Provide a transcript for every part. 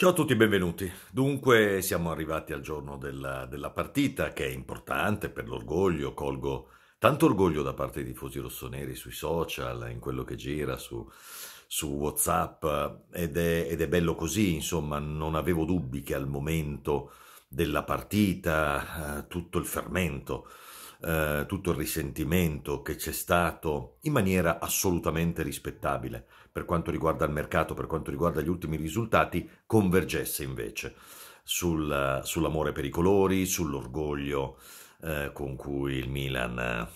Ciao a tutti, benvenuti. Dunque, siamo arrivati al giorno della, della, partita, che è importante per l'orgoglio. Colgo tanto orgoglio da parte dei tifosi rossoneri sui social, in quello che gira su, su WhatsApp, ed è, ed è, bello così. Insomma, non avevo dubbi che al momento della partita eh, tutto il fermento eh, tutto il risentimento che c'è stato in maniera assolutamente rispettabile per quanto riguarda il mercato, per quanto riguarda gli ultimi risultati, convergesse invece sul, sull'amore per i colori, sull'orgoglio eh, con cui il Milan eh,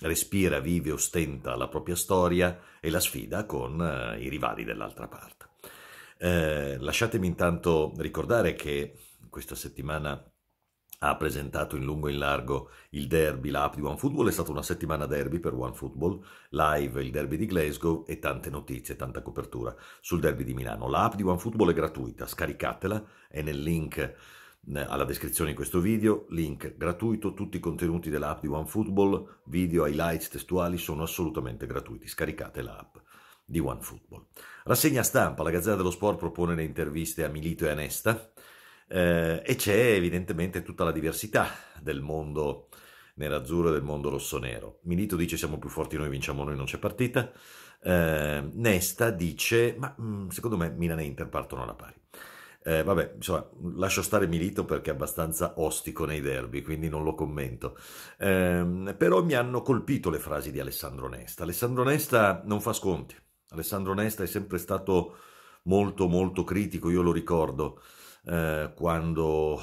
respira, vive, ostenta la propria storia e la sfida con eh, i rivali dell'altra parte. Eh, lasciatemi intanto ricordare che questa settimana ha presentato in lungo e in largo il derby, l'app di OneFootball, è stata una settimana derby per OneFootball, live il derby di Glasgow e tante notizie, tanta copertura sul derby di Milano. L'app di OneFootball è gratuita, scaricatela, è nel link eh, alla descrizione di questo video, link gratuito, tutti i contenuti dell'app di OneFootball, video, highlights testuali sono assolutamente gratuiti, scaricate l'app di OneFootball. Rassegna stampa, la Gazzetta dello Sport propone le interviste a Milito e a Nesta, eh, e c'è evidentemente tutta la diversità del mondo nerazzurro e del mondo rossonero. Milito dice siamo più forti noi, vinciamo noi, non c'è partita. Eh, Nesta dice ma mm, secondo me Milan e Inter partono alla pari. Eh, vabbè, insomma, lascio stare Milito perché è abbastanza ostico nei derby, quindi non lo commento. Eh, però mi hanno colpito le frasi di Alessandro Nesta. Alessandro Nesta non fa sconti. Alessandro Nesta è sempre stato molto, molto critico, io lo ricordo. Eh, quando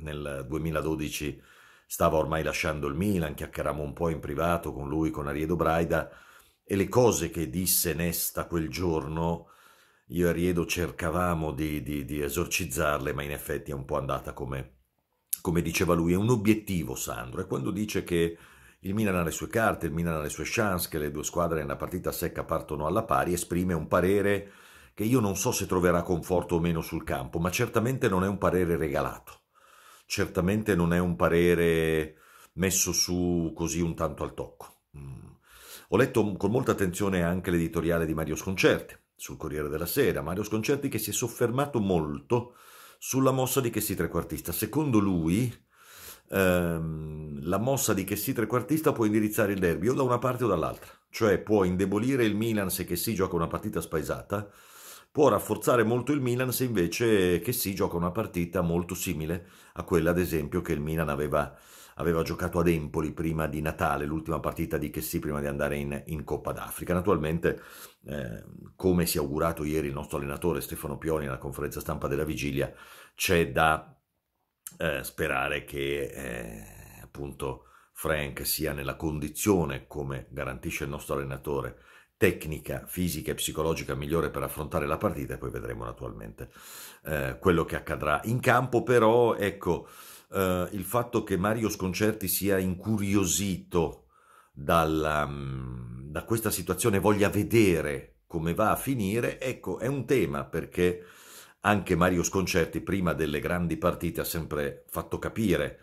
nel 2012 stava ormai lasciando il Milan, chiacchierammo un po' in privato con lui, con Ariedo Braida, e le cose che disse Nesta quel giorno, io e Ariedo cercavamo di, di, di esorcizzarle, ma in effetti è un po' andata come, come diceva lui, è un obiettivo Sandro, e quando dice che il Milan ha le sue carte, il Milan ha le sue chance, che le due squadre nella partita secca partono alla pari, esprime un parere che io non so se troverà conforto o meno sul campo, ma certamente non è un parere regalato, certamente non è un parere messo su così un tanto al tocco. Mm. Ho letto con molta attenzione anche l'editoriale di Mario Sconcerti sul Corriere della Sera, Mario Sconcerti che si è soffermato molto sulla mossa di Chessi trequartista. Secondo lui ehm, la mossa di Chessi trequartista può indirizzare il derby o da una parte o dall'altra, cioè può indebolire il Milan se Chessy gioca una partita spaesata può rafforzare molto il Milan se invece che si gioca una partita molto simile a quella ad esempio che il Milan aveva, aveva giocato ad Empoli prima di Natale, l'ultima partita di Chessy prima di andare in, in Coppa d'Africa. Naturalmente, eh, come si è augurato ieri il nostro allenatore Stefano Pioni alla conferenza stampa della vigilia, c'è da eh, sperare che eh, appunto Frank sia nella condizione, come garantisce il nostro allenatore, tecnica fisica e psicologica migliore per affrontare la partita e poi vedremo naturalmente eh, quello che accadrà in campo però ecco eh, il fatto che Mario Sconcerti sia incuriosito dalla, mm, da questa situazione voglia vedere come va a finire ecco è un tema perché anche Mario Sconcerti prima delle grandi partite ha sempre fatto capire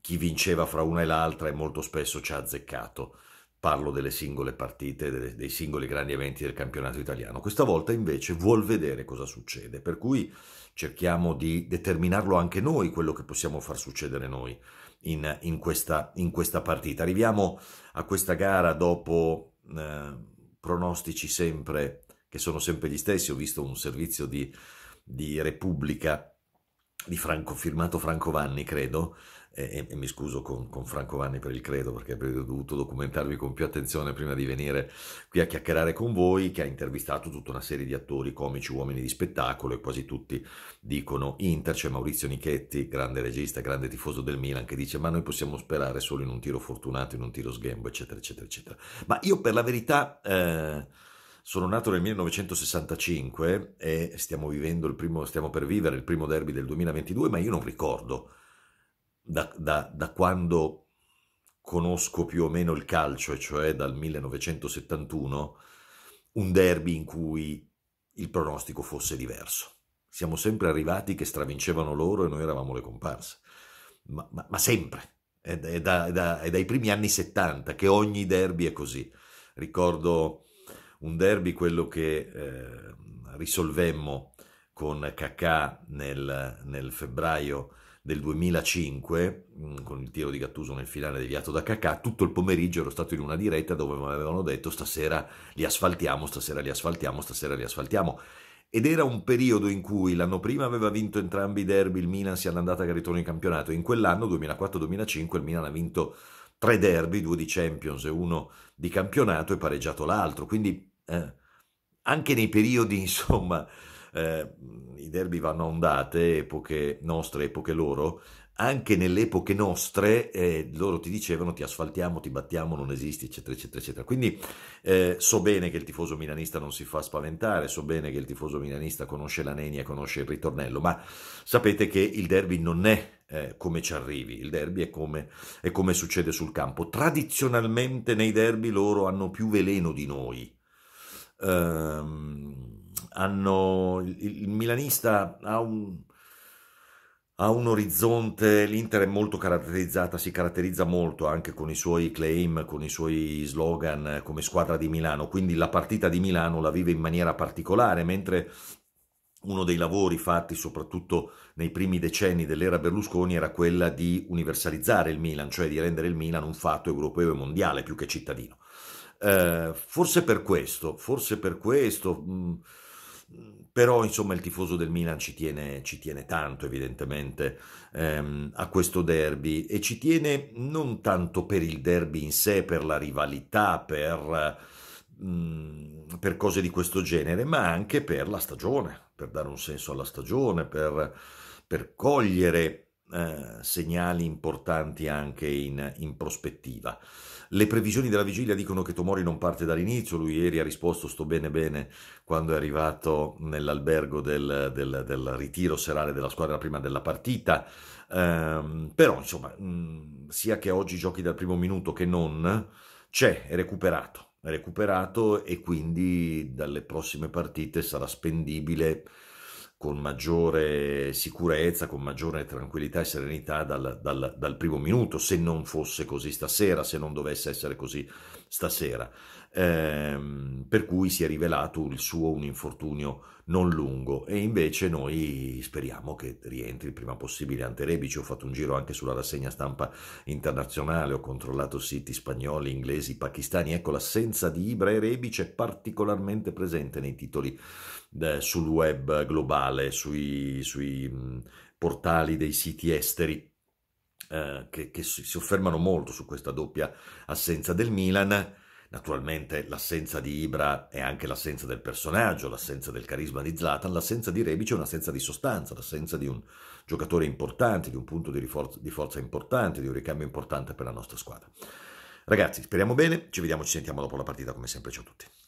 chi vinceva fra una e l'altra e molto spesso ci ha azzeccato parlo delle singole partite, delle, dei singoli grandi eventi del campionato italiano. Questa volta invece vuol vedere cosa succede, per cui cerchiamo di determinarlo anche noi, quello che possiamo far succedere noi in, in, questa, in questa, partita. Arriviamo a questa gara dopo eh, pronostici sempre, che sono sempre gli stessi, ho visto un servizio di, di Repubblica di Franco, firmato Franco Vanni, credo, e, e mi scuso con, con, Franco Vanni per il credo, perché avrei dovuto documentarvi con più attenzione prima di venire qui a chiacchierare con voi, che ha intervistato tutta una serie di attori, comici, uomini di spettacolo, e quasi tutti dicono Inter, c'è Maurizio Nichetti, grande regista, grande tifoso del Milan, che dice ma noi possiamo sperare solo in un tiro fortunato, in un tiro sghembo, eccetera, eccetera, eccetera. Ma io per la verità... Eh, sono nato nel 1965 e stiamo, primo, stiamo per vivere il primo derby del 2022, ma io non ricordo da, da, da quando conosco più o meno il calcio, e cioè dal 1971, un derby in cui il pronostico fosse diverso. Siamo sempre arrivati che stravincevano loro e noi eravamo le comparse, ma, ma, ma sempre. È, da, è, da, è, dai primi anni 70 che ogni derby è così. Ricordo un derby quello che eh, risolvemmo con Cacà nel, nel, febbraio del 2005, mm, con il tiro di Gattuso nel finale deviato da Cacà, tutto il pomeriggio ero stato in una diretta dove mi avevano detto stasera li asfaltiamo, stasera li asfaltiamo, stasera li asfaltiamo. Ed era un periodo in cui l'anno prima aveva vinto entrambi i derby, il Milan si è andata a ritorno in campionato, in quell'anno 2004-2005 il Milan ha vinto tre derby, due di Champions e uno di campionato e pareggiato l'altro, quindi eh, anche nei periodi, insomma, eh, i derby vanno a ondate, epoche nostre, epoche loro, anche nelle epoche nostre eh, loro ti dicevano ti asfaltiamo, ti battiamo, non esisti, eccetera, eccetera, eccetera. Quindi eh, so bene che il tifoso milanista non si fa spaventare, so bene che il tifoso milanista conosce la nenia, conosce il ritornello, ma sapete che il derby non è eh, come ci arrivi, il derby è come, è come succede sul campo. Tradizionalmente nei derby loro hanno più veleno di noi, ehm, hanno, il, il, milanista ha un, ha un orizzonte, l'Inter è molto caratterizzata, si caratterizza molto anche con i suoi claim, con i suoi slogan eh, come squadra di Milano, quindi la partita di Milano la vive in maniera particolare, mentre uno dei lavori fatti soprattutto nei primi decenni dell'era Berlusconi era quella di universalizzare il Milan, cioè di rendere il Milan un fatto europeo e mondiale più che cittadino. Eh, forse per questo, forse per questo. Mh, mm, però insomma il tifoso del Milan ci tiene, ci tiene tanto evidentemente ehm, a questo derby e ci tiene non tanto per il derby in sé, per la rivalità, per, mh, mm, per cose di questo genere, ma anche per la stagione, per dare un senso alla stagione, per, per cogliere eh, segnali importanti anche in, in, prospettiva. Le previsioni della vigilia dicono che Tomori non parte dall'inizio, lui ieri ha risposto sto bene bene quando è arrivato nell'albergo del, del, del ritiro serale della squadra prima della partita, ehm, però insomma mh, sia che oggi giochi dal primo minuto che non, c'è, è recuperato, è recuperato e quindi dalle prossime partite sarà spendibile con maggiore sicurezza, con maggiore tranquillità e serenità dal, dal, dal, primo minuto, se non fosse così stasera, se non dovesse essere così stasera, ehm, per cui si è rivelato il suo un infortunio non lungo e invece noi speriamo che rientri il prima possibile ante Rebici, ho fatto un giro anche sulla rassegna stampa internazionale, ho controllato siti spagnoli, inglesi, pakistani, ecco l'assenza di Ibra e Rebici è particolarmente presente nei titoli eh, sul web globale, sui, sui mh, mm, portali dei siti esteri eh, che, che, si soffermano molto su questa doppia assenza del Milan. Naturalmente l'assenza di Ibra è anche l'assenza del personaggio, l'assenza del carisma di Zlatan, l'assenza di Rebic è un'assenza di sostanza, l'assenza di un giocatore importante, di un punto di, riforza, di forza importante, di un ricambio importante per la nostra squadra. Ragazzi, speriamo bene, ci vediamo, ci sentiamo dopo la partita come sempre, ciao a tutti.